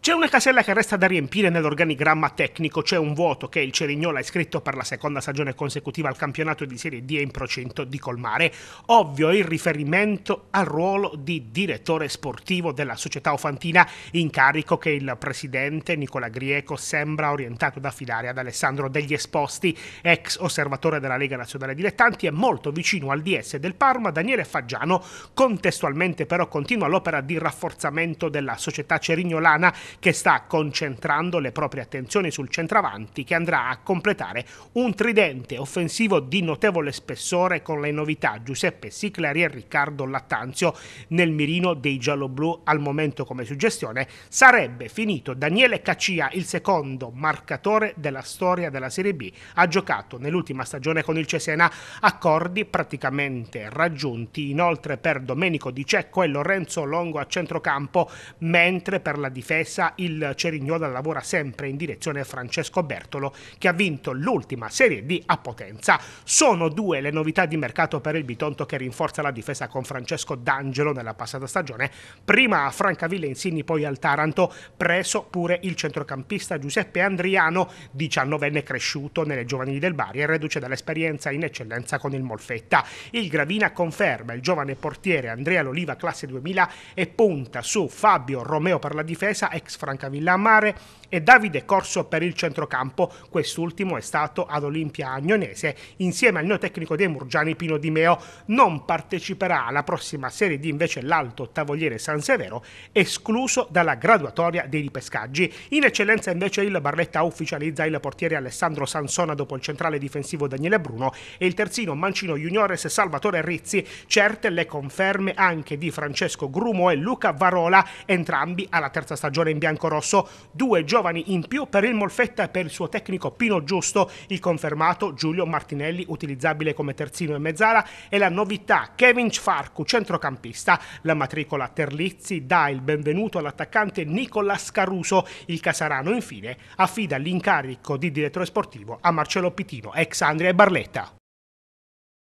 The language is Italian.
C'è una casella che resta da riempire nell'organigramma tecnico, c'è un vuoto che il Cerignola ha iscritto per la seconda stagione consecutiva al campionato di Serie D e in procinto di colmare. Ovvio il riferimento al ruolo di direttore sportivo della società ofantina, incarico che il presidente Nicola Grieco sembra orientato ad affidare ad Alessandro Degli Esposti, ex osservatore della Lega Nazionale Dilettanti e molto vicino al DS del Parma, Daniele Faggiano. Contestualmente però continua l'opera di rafforzamento della società cerignolana che sta concentrando le proprie attenzioni sul centravanti che andrà a completare un tridente offensivo di notevole spessore con le novità Giuseppe Siclari e Riccardo Lattanzio nel mirino dei gialloblu al momento come suggestione sarebbe finito Daniele Caccia il secondo marcatore della storia della Serie B ha giocato nell'ultima stagione con il Cesena accordi praticamente raggiunti inoltre per Domenico Di Cecco e Lorenzo Longo a centrocampo mentre per la difesa corsa il Cerignola lavora sempre in direzione Francesco Bertolo che ha vinto l'ultima Serie D a Potenza. Sono due le novità di mercato per il Bitonto che rinforza la difesa con Francesco D'Angelo nella passata stagione, prima a Francavilla Insigni poi al Taranto, preso pure il centrocampista Giuseppe Andriano, 19enne cresciuto nelle giovanili del Bari e reduce dall'esperienza in eccellenza con il Molfetta. Il Gravina conferma il giovane portiere Andrea Loliva classe 2000 e punta su Fabio Romeo per la difesa ex Francavilla a Mare e Davide Corso per il centrocampo. Quest'ultimo è stato ad Olimpia Agnonese insieme al neotecnico dei Murgiani Pino Di Meo. Non parteciperà alla prossima serie di invece l'alto tavoliere San Severo, escluso dalla graduatoria dei ripescaggi. In eccellenza invece il Barletta ufficializza il portiere Alessandro Sansona dopo il centrale difensivo Daniele Bruno e il terzino Mancino Juniores Salvatore Rizzi. Certe le conferme anche di Francesco Grumo e Luca Varola, entrambi alla terza stagione in biancorosso, due giovani in più per il Molfetta e per il suo tecnico Pino Giusto, il confermato Giulio Martinelli, utilizzabile come terzino e mezzala, e la novità Kevin Farku, centrocampista. La matricola Terlizzi dà il benvenuto all'attaccante Nicola Scaruso, il casarano infine affida l'incarico di direttore sportivo a Marcello Pitino, ex Andrea Barletta.